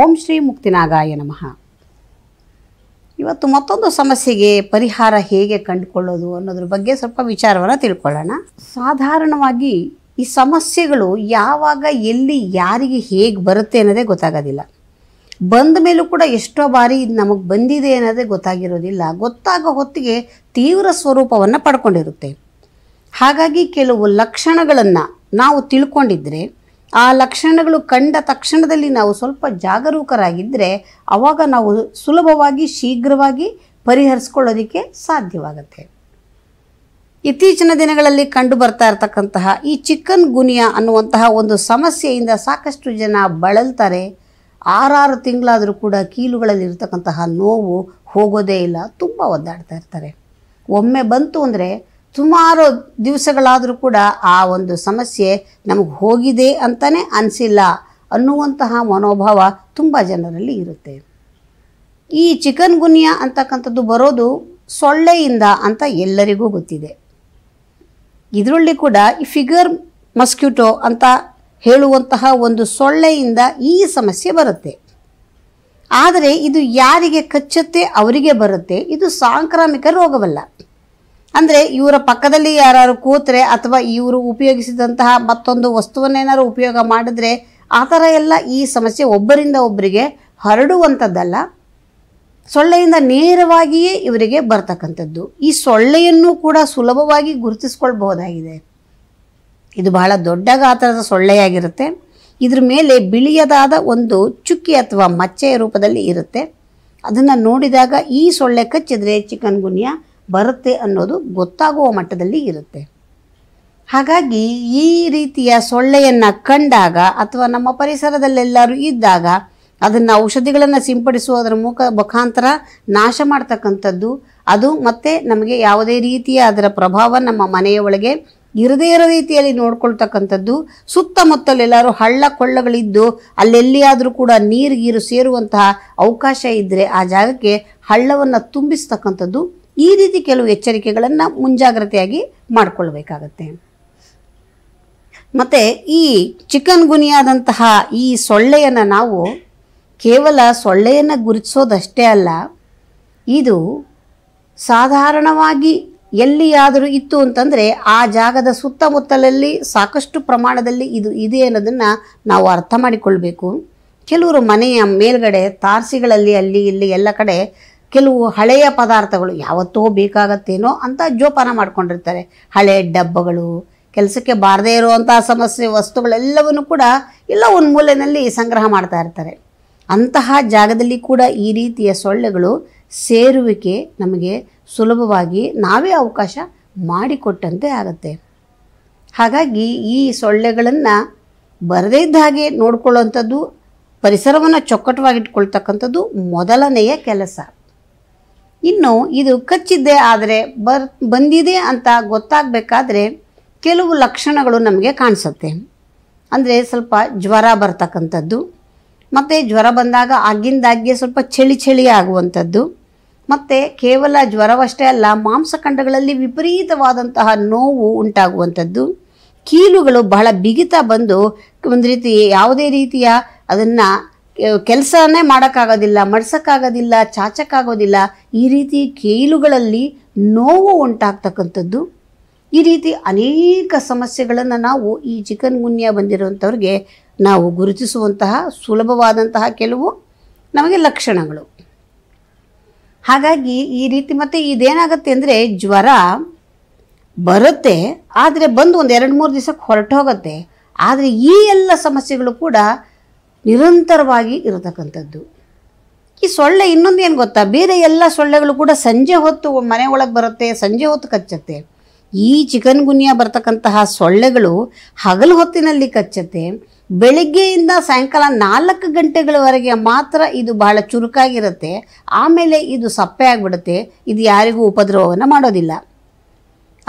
ಓಂ ಶ್ರೀ ಮುಕ್ತಿನಾಗಾಯ ನಮಃ ಇವತ್ತು ಮತ್ತೊಂದು ಸಮಸ್ಯೆಗೆ ಪರಿಹಾರ ಹೇಗೆ ಕಂಡುಕೊಳ್ಳೋದು ಅನ್ನೋದ್ರ ಬಗ್ಗೆ ಸ್ವಲ್ಪ ವಿಚಾರವನ್ನು ತಿಳ್ಕೊಳ್ಳೋಣ ಸಾಧಾರಣವಾಗಿ ಈ ಸಮಸ್ಯೆಗಳು ಯಾವಾಗ ಎಲ್ಲಿ ಯಾರಿಗೆ ಹೇಗೆ ಬರುತ್ತೆ ಅನ್ನೋದೇ ಗೊತ್ತಾಗೋದಿಲ್ಲ ಬಂದ ಮೇಲೂ ಕೂಡ ಎಷ್ಟೋ ಬಾರಿ ಇದು ನಮಗೆ ಬಂದಿದೆ ಅನ್ನೋದೇ ಗೊತ್ತಾಗಿರೋದಿಲ್ಲ ಗೊತ್ತಾಗೋ ಹೊತ್ತಿಗೆ ತೀವ್ರ ಸ್ವರೂಪವನ್ನು ಪಡ್ಕೊಂಡಿರುತ್ತೆ ಹಾಗಾಗಿ ಕೆಲವು ಲಕ್ಷಣಗಳನ್ನು ನಾವು ತಿಳ್ಕೊಂಡಿದ್ರೆ ಆ ಲಕ್ಷಣಗಳು ಕಂಡ ತಕ್ಷಣದಲ್ಲಿ ನಾವು ಸ್ವಲ್ಪ ಜಾಗರೂಕರಾಗಿದ್ದರೆ ಆವಾಗ ನಾವು ಸುಲಭವಾಗಿ ಶೀಘ್ರವಾಗಿ ಪರಿಹರಿಸ್ಕೊಳ್ಳೋದಕ್ಕೆ ಸಾಧ್ಯವಾಗುತ್ತೆ ಇತ್ತೀಚಿನ ದಿನಗಳಲ್ಲಿ ಕಂಡು ಬರ್ತಾ ಇರತಕ್ಕಂತಹ ಈ ಚಿಕನ್ ಗುನಿಯ ಅನ್ನುವಂತಹ ಒಂದು ಸಮಸ್ಯೆಯಿಂದ ಸಾಕಷ್ಟು ಜನ ಬಳಲ್ತಾರೆ ಆರಾರು ತಿಂಗಳಾದರೂ ಕೂಡ ಕೀಲುಗಳಲ್ಲಿ ಇರತಕ್ಕಂತಹ ನೋವು ಹೋಗೋದೇ ಇಲ್ಲ ತುಂಬ ಒದ್ದಾಡ್ತಾ ಇರ್ತಾರೆ ಒಮ್ಮೆ ಬಂತು ಅಂದರೆ ಸುಮಾರು ದಿವಸಗಳಾದರೂ ಕೂಡ ಆ ಒಂದು ಸಮಸ್ಯೆ ನಮಗೆ ಹೋಗಿದೆ ಅಂತಲೇ ಅನಿಸಿಲ್ಲ ಅನ್ನುವಂತಹ ಮನೋಭಾವ ತುಂಬ ಜನರಲ್ಲಿ ಇರುತ್ತೆ ಈ ಚಿಕನ್ ಗುನ್ಯ ಅಂತಕ್ಕಂಥದ್ದು ಬರೋದು ಸೊಳ್ಳೆಯಿಂದ ಅಂತ ಎಲ್ಲರಿಗೂ ಗೊತ್ತಿದೆ ಇದರಲ್ಲಿ ಕೂಡ ಈ ಫಿಗರ್ ಮಸ್ಕ್ಯೂಟೋ ಅಂತ ಹೇಳುವಂತಹ ಒಂದು ಸೊಳ್ಳೆಯಿಂದ ಈ ಸಮಸ್ಯೆ ಬರುತ್ತೆ ಆದರೆ ಇದು ಯಾರಿಗೆ ಕಚ್ಚುತ್ತೆ ಅವರಿಗೆ ಬರುತ್ತೆ ಇದು ಸಾಂಕ್ರಾಮಿಕ ರೋಗವಲ್ಲ ಅಂದರೆ ಇವರ ಪಕ್ಕದಲ್ಲಿ ಯಾರು ಕೂತ್ರೆ ಅಥವಾ ಇವರು ಉಪಯೋಗಿಸಿದಂತಹ ಮತ್ತೊಂದು ವಸ್ತುವನ್ನೇನಾದ್ರು ಉಪಯೋಗ ಮಾಡಿದ್ರೆ ಆ ಥರ ಎಲ್ಲ ಈ ಸಮಸ್ಯೆ ಒಬ್ಬರಿಂದ ಒಬ್ಬರಿಗೆ ಹರಡುವಂಥದ್ದಲ್ಲ ಸೊಳ್ಳೆಯಿಂದ ನೇರವಾಗಿಯೇ ಇವರಿಗೆ ಬರ್ತಕ್ಕಂಥದ್ದು ಈ ಸೊಳ್ಳೆಯನ್ನು ಕೂಡ ಸುಲಭವಾಗಿ ಗುರುತಿಸ್ಕೊಳ್ಬಹುದಾಗಿದೆ ಇದು ಬಹಳ ದೊಡ್ಡ ಗಾತ್ರದ ಸೊಳ್ಳೆಯಾಗಿರುತ್ತೆ ಇದ್ರ ಮೇಲೆ ಬಿಳಿಯದಾದ ಒಂದು ಚುಕ್ಕಿ ಅಥವಾ ಮಚ್ಚೆಯ ರೂಪದಲ್ಲಿ ಇರುತ್ತೆ ಅದನ್ನು ನೋಡಿದಾಗ ಈ ಸೊಳ್ಳೆ ಕಚ್ಚಿದ್ರೆ ಚಿಕನ್ ಗುನ್ಯಾ ಬರುತ್ತೆ ಅನ್ನೋದು ಗೊತ್ತಾಗುವ ಮಟ್ಟದಲ್ಲಿ ಇರುತ್ತೆ ಹಾಗಾಗಿ ಈ ರೀತಿಯ ಸೊಳ್ಳೆಯನ್ನು ಕಂಡಾಗ ಅಥವಾ ನಮ್ಮ ಪರಿಸರದಲ್ಲೆಲ್ಲರೂ ಇದ್ದಾಗ ಅದನ್ನು ಔಷಧಿಗಳನ್ನು ಸಿಂಪಡಿಸುವುದರ ಮುಖ ಮುಖಾಂತರ ನಾಶ ಮಾಡ್ತಕ್ಕಂಥದ್ದು ಅದು ಮತ್ತೆ ನಮಗೆ ಯಾವುದೇ ರೀತಿಯ ಅದರ ಪ್ರಭಾವ ನಮ್ಮ ಮನೆಯ ಒಳಗೆ ಇರದೇ ಇರೋ ರೀತಿಯಲ್ಲಿ ನೋಡ್ಕೊಳ್ತಕ್ಕಂಥದ್ದು ಸುತ್ತಮುತ್ತಲೆಲ್ಲರೂ ಹಳ್ಳ ಕೊಳ್ಳಗಳಿದ್ದು ಅಲ್ಲೆಲ್ಲಿಯಾದರೂ ಕೂಡ ನೀರು ಗೀರು ಸೇರುವಂತಹ ಅವಕಾಶ ಇದ್ದರೆ ಆ ಜಾಗಕ್ಕೆ ಹಳ್ಳವನ್ನು ತುಂಬಿಸ್ತಕ್ಕಂಥದ್ದು ಈ ರೀತಿ ಕೆಲವು ಎಚ್ಚರಿಕೆಗಳನ್ನು ಮುಂಜಾಗ್ರತೆಯಾಗಿ ಮಾಡಿಕೊಳ್ಬೇಕಾಗತ್ತೆ ಮತ್ತು ಈ ಚಿಕನ್ ಗುನಿಯಾದಂತಹ ಈ ಸೊಳ್ಳೆಯನ್ನು ನಾವು ಕೇವಲ ಸೊಳ್ಳೆಯನ್ನು ಗುರುತಿಸೋದಷ್ಟೇ ಅಲ್ಲ ಇದು ಸಾಧಾರಣವಾಗಿ ಎಲ್ಲಿಯಾದರೂ ಇತ್ತು ಅಂತಂದರೆ ಆ ಜಾಗದ ಸುತ್ತಮುತ್ತಲಲ್ಲಿ ಸಾಕಷ್ಟು ಪ್ರಮಾಣದಲ್ಲಿ ಇದು ಇದೆ ಅನ್ನೋದನ್ನು ನಾವು ಅರ್ಥ ಮಾಡಿಕೊಳ್ಬೇಕು ಕೆಲವರು ಮನೆಯ ಮೇಲ್ಗಡೆ ತಾರಸಿಗಳಲ್ಲಿ ಅಲ್ಲಿ ಇಲ್ಲಿ ಎಲ್ಲ ಕಡೆ ಕೆಲವು ಹಳೆಯ ಪದಾರ್ಥಗಳು ಯಾವತ್ತೋ ಬೇಕಾಗತ್ತೇನೋ ಅಂತ ಜೋಪಾನ ಮಾಡ್ಕೊಂಡಿರ್ತಾರೆ ಹಳೆ ಡಬ್ಬಗಳು ಕೆಲಸಕ್ಕೆ ಬಾರದೇ ಇರುವಂಥ ಸಮಸ್ಯೆ ವಸ್ತುಗಳೆಲ್ಲವನ್ನು ಕೂಡ ಎಲ್ಲ ಒಂದು ಮೂಲೆಯಲ್ಲಿ ಸಂಗ್ರಹ ಮಾಡ್ತಾ ಇರ್ತಾರೆ ಅಂತಹ ಜಾಗದಲ್ಲಿ ಕೂಡ ಈ ರೀತಿಯ ಸೊಳ್ಳೆಗಳು ಸೇರುವಿಕೆ ನಮಗೆ ಸುಲಭವಾಗಿ ನಾವೇ ಅವಕಾಶ ಮಾಡಿಕೊಟ್ಟಂತೆ ಆಗುತ್ತೆ ಹಾಗಾಗಿ ಈ ಸೊಳ್ಳೆಗಳನ್ನು ಬರದೇ ಇದ್ದ ಹಾಗೆ ನೋಡ್ಕೊಳ್ಳೋವಂಥದ್ದು ಪರಿಸರವನ್ನು ಚೊಕ್ಕಟವಾಗಿಟ್ಕೊಳ್ತಕ್ಕಂಥದ್ದು ಮೊದಲನೆಯ ಕೆಲಸ ಇನ್ನು ಇದು ಕಚ್ಚಿದ್ದೆ ಆದರೆ ಬರ್ ಬಂದಿದೆ ಅಂತ ಗೊತ್ತಾಗಬೇಕಾದ್ರೆ ಕೆಲವು ಲಕ್ಷಣಗಳು ನಮಗೆ ಕಾಣಿಸುತ್ತೆ ಅಂದರೆ ಸ್ವಲ್ಪ ಜ್ವರ ಬರ್ತಕ್ಕಂಥದ್ದು ಮತ್ತು ಜ್ವರ ಬಂದಾಗ ಆಗಿಂದಾಗ್ಗೆ ಸ್ವಲ್ಪ ಚಳಿ ಚಳಿ ಆಗುವಂಥದ್ದು ಮತ್ತು ಕೇವಲ ಜ್ವರವಷ್ಟೇ ಅಲ್ಲ ಮಾಂಸಖಂಡಗಳಲ್ಲಿ ವಿಪರೀತವಾದಂತಹ ನೋವು ಉಂಟಾಗುವಂಥದ್ದು ಕೀಲುಗಳು ಬಹಳ ಬಿಗಿತ ಬಂದು ಒಂದು ರೀತಿ ಯಾವುದೇ ರೀತಿಯ ಅದನ್ನು ಕೆಲಸನೇ ಮಾಡೋಕ್ಕಾಗೋದಿಲ್ಲ ಮಡ್ಸೋಕ್ಕಾಗೋದಿಲ್ಲ ಚಾಚಕ್ಕಾಗೋದಿಲ್ಲ ಈ ರೀತಿ ಕೇಲುಗಳಲ್ಲಿ ನೋವು ಉಂಟಾಗ್ತಕ್ಕಂಥದ್ದು ಈ ರೀತಿ ಅನೇಕ ಸಮಸ್ಯೆಗಳನ್ನು ನಾವು ಈ ಚಿಕನ್ ಗುನ್ಯ ಬಂದಿರುವಂಥವ್ರಿಗೆ ನಾವು ಗುರುತಿಸುವಂತಹ ಸುಲಭವಾದಂತಹ ಕೆಲವು ನಮಗೆ ಲಕ್ಷಣಗಳು ಹಾಗಾಗಿ ಈ ರೀತಿ ಮತ್ತು ಇದೇನಾಗುತ್ತೆ ಅಂದರೆ ಜ್ವರ ಬರುತ್ತೆ ಆದರೆ ಬಂದು ಒಂದು ಎರಡು ಮೂರು ದಿವಸಕ್ಕೆ ಹೊರಟು ಹೋಗುತ್ತೆ ಆದರೆ ಈ ಎಲ್ಲ ಸಮಸ್ಯೆಗಳು ಕೂಡ ನಿರಂತರವಾಗಿ ಇರತಕ್ಕಂಥದ್ದು ಈ ಸೊಳ್ಳೆ ಇನ್ನೊಂದು ಏನು ಗೊತ್ತಾ ಬೇರೆ ಎಲ್ಲ ಸೊಳ್ಳೆಗಳು ಕೂಡ ಸಂಜೆ ಹೊತ್ತು ಮನೆ ಒಳಗೆ ಬರುತ್ತೆ ಸಂಜೆ ಹೊತ್ತು ಕಚ್ಚತ್ತೆ ಈ ಚಿಕನ್ ಗುನಿಯ ಬರ್ತಕ್ಕಂತಹ ಸೊಳ್ಳೆಗಳು ಹಗಲು ಹೊತ್ತಿನಲ್ಲಿ ಕಚ್ಚತ್ತೆ ಬೆಳಗ್ಗೆಯಿಂದ ಸಾಯಂಕಾಲ ನಾಲ್ಕು ಗಂಟೆಗಳವರೆಗೆ ಮಾತ್ರ ಇದು ಬಹಳ ಚುರುಕಾಗಿರುತ್ತೆ ಆಮೇಲೆ ಇದು ಸಪ್ಪೆ ಆಗಿಬಿಡುತ್ತೆ ಇದು ಯಾರಿಗೂ ಉಪದ್ರವವನ್ನು ಮಾಡೋದಿಲ್ಲ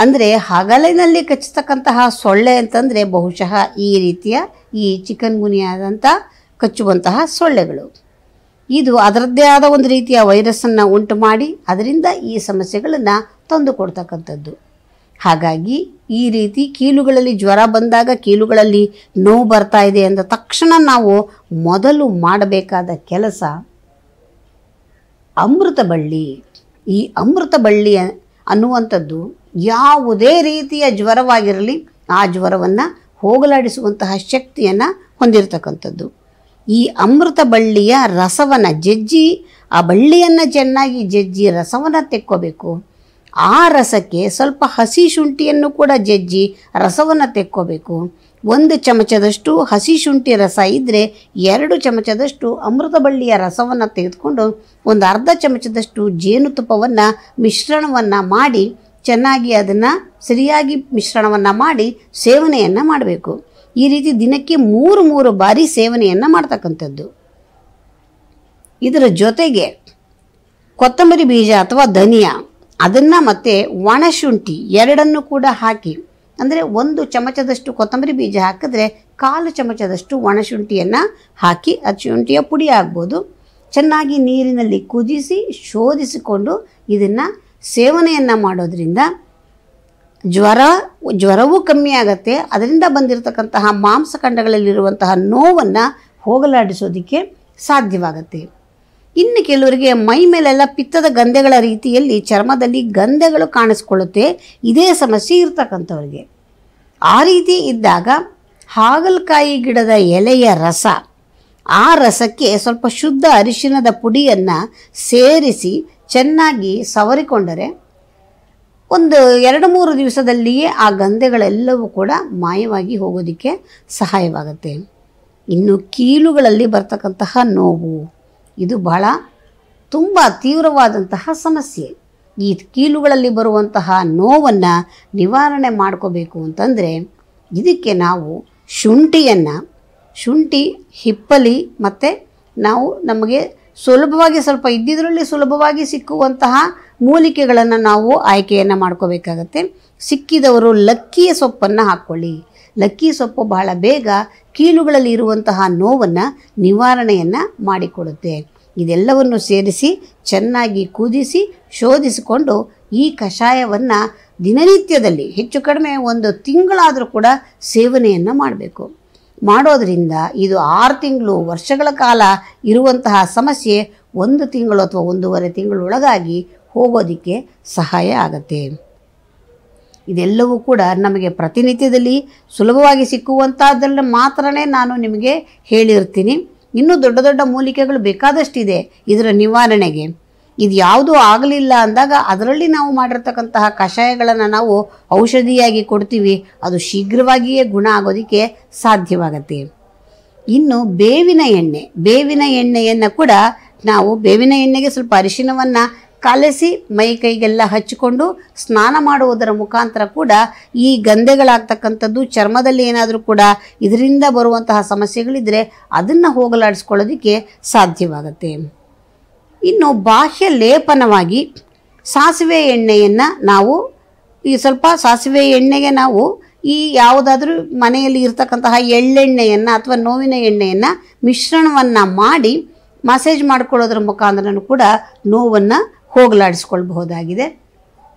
ಅಂದರೆ ಹಗಲಿನಲ್ಲಿ ಕಚ್ಚತಕ್ಕಂತಹ ಸೊಳ್ಳೆ ಅಂತಂದರೆ ಬಹುಶಃ ಈ ರೀತಿಯ ಈ ಚಿಕನ್ ಗುನಿಯಾದಂಥ ಕಚ್ಚುವಂತಹ ಸೊಳ್ಳೆಗಳು ಇದು ಅದರದ್ದೇ ಆದ ಒಂದು ರೀತಿಯ ವೈರಸ್ಸನ್ನು ಉಂಟು ಮಾಡಿ ಅದರಿಂದ ಈ ಸಮಸ್ಯೆಗಳನ್ನು ತಂದು ಕೊಡ್ತಕ್ಕಂಥದ್ದು ಹಾಗಾಗಿ ಈ ರೀತಿ ಕೀಲುಗಳಲ್ಲಿ ಜ್ವರ ಬಂದಾಗ ಕೀಲುಗಳಲ್ಲಿ ನೋವು ಬರ್ತಾ ಇದೆ ಅಂದ ತಕ್ಷಣ ನಾವು ಮೊದಲು ಮಾಡಬೇಕಾದ ಕೆಲಸ ಅಮೃತ ಬಳ್ಳಿ ಈ ಅಮೃತ ಬಳ್ಳಿ ಅನ್ನುವಂಥದ್ದು ಯಾವುದೇ ರೀತಿಯ ಜ್ವರವಾಗಿರಲಿ ಆ ಜ್ವರವನ್ನು ಹೋಗಲಾಡಿಸುವಂತಹ ಶಕ್ತಿಯನ್ನು ಹೊಂದಿರತಕ್ಕಂಥದ್ದು ಈ ಅಮೃತ ಬಳ್ಳಿಯ ರಸವನ್ನು ಜಜ್ಜಿ ಆ ಬಳ್ಳಿಯನ್ನು ಚೆನ್ನಾಗಿ ಜಜ್ಜಿ ರಸವನ್ನು ತೆಕ್ಕೋಬೇಕು ಆ ರಸಕ್ಕೆ ಸ್ವಲ್ಪ ಹಸಿ ಶುಂಠಿಯನ್ನು ಕೂಡ ಜಜ್ಜಿ ರಸವನ್ನು ತೆಕ್ಕೋಬೇಕು ಒಂದು ಚಮಚದಷ್ಟು ಹಸಿ ಶುಂಠಿ ರಸ ಇದ್ದರೆ ಎರಡು ಚಮಚದಷ್ಟು ಅಮೃತ ಬಳ್ಳಿಯ ರಸವನ್ನು ತೆಗೆದುಕೊಂಡು ಒಂದು ಅರ್ಧ ಚಮಚದಷ್ಟು ಜೇನುತುಪ್ಪವನ್ನು ಮಿಶ್ರಣವನ್ನು ಮಾಡಿ ಚೆನ್ನಾಗಿ ಅದನ್ನು ಸರಿಯಾಗಿ ಮಿಶ್ರಣವನ್ನು ಮಾಡಿ ಸೇವನೆಯನ್ನು ಮಾಡಬೇಕು ಈ ರೀತಿ ದಿನಕ್ಕೆ ಮೂರು ಮೂರು ಬಾರಿ ಸೇವನೆಯನ್ನು ಮಾಡ್ತಕ್ಕಂಥದ್ದು ಇದರ ಜೊತೆಗೆ ಕೊತ್ತಂಬರಿ ಬೀಜ ಅಥವಾ ಧನಿಯಾ ಅದನ್ನು ಮತ್ತೆ ಒಣಶುಂಠಿ ಎರಡನ್ನು ಕೂಡ ಹಾಕಿ ಅಂದರೆ ಒಂದು ಚಮಚದಷ್ಟು ಕೊತ್ತಂಬರಿ ಬೀಜ ಹಾಕಿದ್ರೆ ಕಾಲು ಚಮಚದಷ್ಟು ಒಣಶುಂಠಿಯನ್ನು ಹಾಕಿ ಅದು ಶುಂಠಿಯ ಪುಡಿ ಆಗ್ಬೋದು ಚೆನ್ನಾಗಿ ನೀರಿನಲ್ಲಿ ಕುದಿಸಿ ಶೋಧಿಸಿಕೊಂಡು ಇದನ್ನು ಸೇವನೆಯನ್ನು ಮಾಡೋದರಿಂದ ಜ್ವರ ಜ್ವರವೂ ಕಮ್ಮಿ ಆಗತ್ತೆ ಅದರಿಂದ ಬಂದಿರತಕ್ಕಂತಹ ಮಾಂಸಖಂಡಗಳಲ್ಲಿರುವಂತಹ ನೋವನ್ನು ಹೋಗಲಾಡಿಸೋದಕ್ಕೆ ಸಾಧ್ಯವಾಗುತ್ತೆ ಇನ್ನು ಕೆಲವರಿಗೆ ಮೈ ಮೇಲೆಲ್ಲ ಪಿತ್ತದ ಗಂಧೆಗಳ ರೀತಿಯಲ್ಲಿ ಚರ್ಮದಲ್ಲಿ ಗಂಧೆಗಳು ಕಾಣಿಸ್ಕೊಳ್ಳುತ್ತೆ ಇದೇ ಸಮಸ್ಯೆ ಇರ್ತಕ್ಕಂಥವ್ರಿಗೆ ಆ ರೀತಿ ಇದ್ದಾಗ ಹಾಗಲಕಾಯಿ ಗಿಡದ ಎಲೆಯ ರಸ ಆ ರಸಕ್ಕೆ ಸ್ವಲ್ಪ ಶುದ್ಧ ಅರಿಶಿನದ ಪುಡಿಯನ್ನು ಸೇರಿಸಿ ಚೆನ್ನಾಗಿ ಸವರಿಕೊಂಡರೆ ಒಂದು ಎರಡು ಮೂರು ದಿವಸದಲ್ಲಿಯೇ ಆ ಗಂಧೆಗಳೆಲ್ಲವೂ ಕೂಡ ಮಾಯವಾಗಿ ಹೋಗೋದಕ್ಕೆ ಸಹಾಯವಾಗುತ್ತೆ ಇನ್ನು ಕೀಲುಗಳಲ್ಲಿ ಬರ್ತಕ್ಕಂತಹ ನೋವು ಇದು ಬಹಳ ತುಂಬ ತೀವ್ರವಾದಂತಹ ಸಮಸ್ಯೆ ಈ ಕೀಲುಗಳಲ್ಲಿ ಬರುವಂತಹ ನೋವನ್ನು ನಿವಾರಣೆ ಮಾಡ್ಕೋಬೇಕು ಅಂತಂದರೆ ಇದಕ್ಕೆ ನಾವು ಶುಂಠಿಯನ್ನು ಶುಂಠಿ ಹಿಪ್ಪಲಿ ಮತ್ತು ನಾವು ನಮಗೆ ಸುಲಭವಾಗಿ ಸ್ವಲ್ಪ ಇದ್ದಿದ್ರಲ್ಲಿ ಸುಲಭವಾಗಿ ಸಿಕ್ಕುವಂತಹ ಮೂಲಿಕೆಗಳನ್ನು ನಾವು ಆಯ್ಕೆಯನ್ನು ಮಾಡ್ಕೋಬೇಕಾಗತ್ತೆ ಸಿಕ್ಕಿದವರು ಲಕ್ಕಿಯ ಸೊಪ್ಪನ್ನು ಹಾಕ್ಕೊಳ್ಳಿ ಲಕ್ಕಿ ಸೊಪ್ಪು ಬಹಳ ಬೇಗ ಕೀಲುಗಳಲ್ಲಿ ಇರುವಂತಹ ನೋವನ್ನು ನಿವಾರಣೆಯನ್ನು ಮಾಡಿಕೊಡುತ್ತೆ ಇದೆಲ್ಲವನ್ನು ಸೇರಿಸಿ ಚೆನ್ನಾಗಿ ಕುದಿಸಿ ಶೋಧಿಸಿಕೊಂಡು ಈ ಕಷಾಯವನ್ನು ದಿನನಿತ್ಯದಲ್ಲಿ ಹೆಚ್ಚು ಕಡಿಮೆ ಒಂದು ತಿಂಗಳಾದರೂ ಕೂಡ ಸೇವನೆಯನ್ನು ಮಾಡಬೇಕು ಮಾಡೋದರಿಂದ ಇದು ಆರು ತಿಂಗಳು ವರ್ಷಗಳ ಕಾಲ ಇರುವಂತಹ ಸಮಸ್ಯೆ ಒಂದು ತಿಂಗಳು ಅಥವಾ ಒಂದೂವರೆ ತಿಂಗಳೊಳಗಾಗಿ ಹೋಗೋದಕ್ಕೆ ಸಹಾಯ ಆಗತ್ತೆ ಇದೆಲ್ಲವೂ ಕೂಡ ನಮಗೆ ಪ್ರತಿನಿತ್ಯದಲ್ಲಿ ಸುಲಭವಾಗಿ ಸಿಕ್ಕುವಂಥದ್ರಲ್ಲಿ ಮಾತ್ರನೇ ನಾನು ನಿಮಗೆ ಹೇಳಿರ್ತೀನಿ ಇನ್ನೂ ದೊಡ್ಡ ದೊಡ್ಡ ಮೂಲಿಕೆಗಳು ಬೇಕಾದಷ್ಟಿದೆ ಇದರ ನಿವಾರಣೆಗೆ ಇದು ಯಾವುದೂ ಆಗಲಿಲ್ಲ ಅಂದಾಗ ಅದರಲ್ಲಿ ನಾವು ಮಾಡಿರ್ತಕ್ಕಂತಹ ಕಷಾಯಗಳನ್ನು ನಾವು ಔಷಧಿಯಾಗಿ ಕೊಡ್ತೀವಿ ಅದು ಶೀಘ್ರವಾಗಿಯೇ ಗುಣ ಆಗೋದಕ್ಕೆ ಸಾಧ್ಯವಾಗತ್ತೆ ಇನ್ನು ಬೇವಿನ ಎಣ್ಣೆ ಬೇವಿನ ಎಣ್ಣೆಯನ್ನು ಕೂಡ ನಾವು ಬೇವಿನ ಎಣ್ಣೆಗೆ ಸ್ವಲ್ಪ ಅರಿಶಿನವನ್ನು ಕಲಸಿ ಮೈ ಕೈಗೆಲ್ಲ ಹಚ್ಚಿಕೊಂಡು ಸ್ನಾನ ಮಾಡುವುದರ ಮುಖಾಂತರ ಕೂಡ ಈ ಗಂಧೆಗಳಾಗ್ತಕ್ಕಂಥದ್ದು ಚರ್ಮದಲ್ಲಿ ಏನಾದರೂ ಕೂಡ ಇದರಿಂದ ಬರುವಂತಹ ಸಮಸ್ಯೆಗಳಿದ್ದರೆ ಅದನ್ನು ಹೋಗಲಾಡಿಸ್ಕೊಳ್ಳೋದಕ್ಕೆ ಸಾಧ್ಯವಾಗುತ್ತೆ ಇನ್ನು ಬಾಹ್ಯ ಲೇಪನವಾಗಿ ಸಾಸಿವೆ ಎಣ್ಣೆಯನ್ನು ನಾವು ಈ ಸ್ವಲ್ಪ ಸಾಸಿವೆ ಎಣ್ಣೆಗೆ ನಾವು ಈ ಯಾವುದಾದ್ರೂ ಮನೆಯಲ್ಲಿ ಇರ್ತಕ್ಕಂತಹ ಎಳ್ಳೆಣ್ಣೆಯನ್ನು ಅಥವಾ ನೋವಿನ ಎಣ್ಣೆಯನ್ನು ಮಿಶ್ರಣವನ್ನು ಮಾಡಿ ಮಸಾಜ್ ಮಾಡಿಕೊಳ್ಳೋದ್ರ ಮುಖಾಂತರನೂ ಕೂಡ ನೋವನ್ನು ಹೋಗಲಾಡಿಸ್ಕೊಳ್ಬಹುದಾಗಿದೆ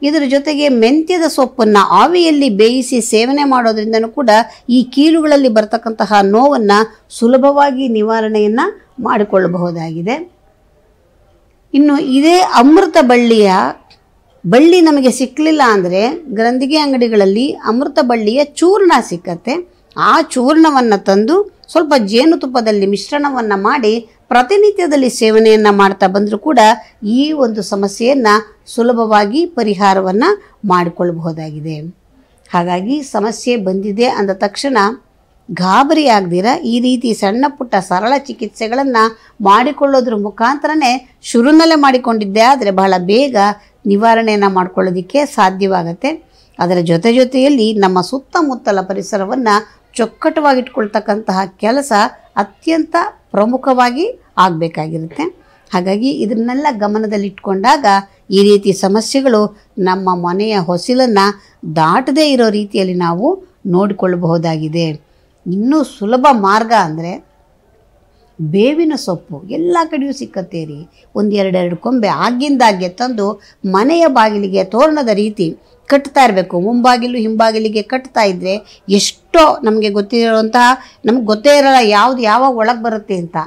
ಇದರ ಜೊತೆಗೆ ಮೆಂತ್ಯದ ಸೊಪ್ಪನ್ನು ಆವಿಯಲ್ಲಿ ಬೇಯಿಸಿ ಸೇವನೆ ಮಾಡೋದ್ರಿಂದನೂ ಕೂಡ ಈ ಕೀಲುಗಳಲ್ಲಿ ಬರ್ತಕ್ಕಂತಹ ನೋವನ್ನು ಸುಲಭವಾಗಿ ನಿವಾರಣೆಯನ್ನು ಮಾಡಿಕೊಳ್ಳಬಹುದಾಗಿದೆ ಇನ್ನು ಇದೇ ಅಮೃತ ಬಳ್ಳಿಯ ಬಳ್ಳಿ ನಮಗೆ ಸಿಕ್ಕಲಿಲ್ಲ ಅಂದರೆ ಗ್ರಂಥಿಗೆ ಅಂಗಡಿಗಳಲ್ಲಿ ಅಮೃತ ಬಳ್ಳಿಯ ಚೂರ್ಣ ಸಿಕ್ಕತ್ತೆ ಆ ಚೂರ್ಣವನ್ನು ತಂದು ಸ್ವಲ್ಪ ಜೇನುತುಪ್ಪದಲ್ಲಿ ಮಿಶ್ರಣವನ್ನು ಮಾಡಿ ಪ್ರತಿನಿತ್ಯದಲ್ಲಿ ಸೇವನೆಯನ್ನು ಮಾಡ್ತಾ ಬಂದರೂ ಕೂಡ ಈ ಒಂದು ಸಮಸ್ಯೆಯನ್ನು ಸುಲಭವಾಗಿ ಪರಿಹಾರವನ್ನು ಮಾಡಿಕೊಳ್ಳಬಹುದಾಗಿದೆ ಹಾಗಾಗಿ ಸಮಸ್ಯೆ ಬಂದಿದೆ ಅಂದ ತಕ್ಷಣ ಗಾಬರಿ ಆಗದಿರ ಈ ರೀತಿ ಸಣ್ಣ ಪುಟ್ಟ ಸರಳ ಚಿಕಿತ್ಸೆಗಳನ್ನು ಮಾಡಿಕೊಳ್ಳೋದ್ರ ಮುಖಾಂತರನೇ ಶುರುನಲ್ಲೇ ಮಾಡಿಕೊಂಡಿದ್ದೆ ಆದರೆ ಬಹಳ ಬೇಗ ನಿವಾರಣೆಯನ್ನು ಮಾಡಿಕೊಳ್ಳೋದಿಕ್ಕೆ ಸಾಧ್ಯವಾಗುತ್ತೆ ಅದರ ಜೊತೆ ಜೊತೆಯಲ್ಲಿ ನಮ್ಮ ಸುತ್ತಮುತ್ತಲ ಪರಿಸರವನ್ನು ಚೊಕ್ಕಟವಾಗಿಟ್ಕೊಳ್ತಕ್ಕಂತಹ ಕೆಲಸ ಅತ್ಯಂತ ಪ್ರಮುಖವಾಗಿ ಆಗಬೇಕಾಗಿರುತ್ತೆ ಹಾಗಾಗಿ ಇದನ್ನೆಲ್ಲ ಗಮನದಲ್ಲಿಟ್ಕೊಂಡಾಗ ಈ ರೀತಿ ಸಮಸ್ಯೆಗಳು ನಮ್ಮ ಮನೆಯ ಹೊಸಿಲನ್ನು ದಾಟದೇ ಇರೋ ರೀತಿಯಲ್ಲಿ ನಾವು ನೋಡಿಕೊಳ್ಳಬಹುದಾಗಿದೆ ಇನ್ನೂ ಸುಲಭ ಮಾರ್ಗ ಅಂದರೆ ಬೇವಿನ ಸೊಪ್ಪು ಎಲ್ಲ ಕಡೆಯೂ ಸಿಕ್ಕತ್ತೆ ರೀ ಎರಡೆರಡು ಕೊಂಬೆ ಆಗಿಂದಾಗೆ ತಂದು ಮನೆಯ ಬಾಗಿಲಿಗೆ ತೋರಣದ ರೀತಿ ಕಟ್ತಾ ಇರಬೇಕು ಮುಂಬಾಗಿಲು ಹಿಂಬಾಗಿಲಿಗೆ ಕಟ್ತಾ ಇದ್ದರೆ ಎಷ್ಟೋ ನಮಗೆ ಗೊತ್ತಿರೋಂತಹ ನಮ್ಗೆ ಗೊತ್ತೇ ಇರೋಲ್ಲ ಯಾವುದು ಯಾವಾಗ ಒಳಗೆ ಬರುತ್ತೆ ಅಂತ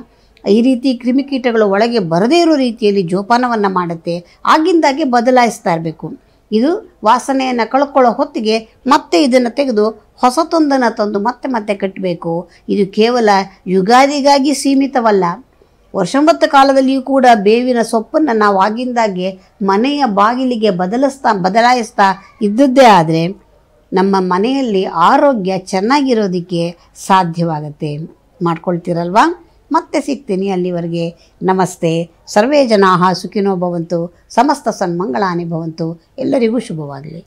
ಈ ರೀತಿ ಕ್ರಿಮಿಕೀಟಗಳು ಒಳಗೆ ಬರದೇ ಇರೋ ರೀತಿಯಲ್ಲಿ ಜೋಪಾನವನ್ನು ಮಾಡುತ್ತೆ ಆಗಿಂದಾಗೆ ಬದಲಾಯಿಸ್ತಾ ಇರಬೇಕು ಇದು ವಾಸನೆಯನ್ನು ಕಳ್ಕೊಳ್ಳೋ ಹೊತ್ತಿಗೆ ಮತ್ತೆ ಇದನ್ನು ತೆಗೆದು ಹೊಸತೊಂದನ್ನು ತಂದು ಮತ್ತೆ ಮತ್ತೆ ಕಟ್ಟಬೇಕು ಇದು ಕೇವಲ ಯುಗಾದಿಗಾಗಿ ಸೀಮಿತವಲ್ಲ ವರ್ಷಂಬತ್ತ ಕಾಲದಲ್ಲಿಯೂ ಕೂಡ ಬೇವಿನ ಸೊಪ್ಪನ್ನು ನಾವು ಆಗಿಂದಾಗೆ ಮನೆಯ ಬಾಗಿಲಿಗೆ ಬದಲಿಸ್ತಾ ಬದಲಾಯಿಸ್ತಾ ಇದ್ದದ್ದೇ ಆದರೆ ನಮ್ಮ ಮನೆಯಲ್ಲಿ ಆರೋಗ್ಯ ಚೆನ್ನಾಗಿರೋದಕ್ಕೆ ಸಾಧ್ಯವಾಗುತ್ತೆ ಮಾಡ್ಕೊಳ್ತೀರಲ್ವಾ ಮತ್ತೆ ಸಿಗ್ತೀನಿ ಅಲ್ಲಿವರೆಗೆ ನಮಸ್ತೆ ಸರ್ವೇ ಜನಾಹ ಸುಖಿನೋ ಭವಂತು ಸಮಸ್ತ ಸನ್ಮಂಗಳಾನೆ ಭವಂತು ಎಲ್ಲರಿಗೂ ಶುಭವಾಗಲಿ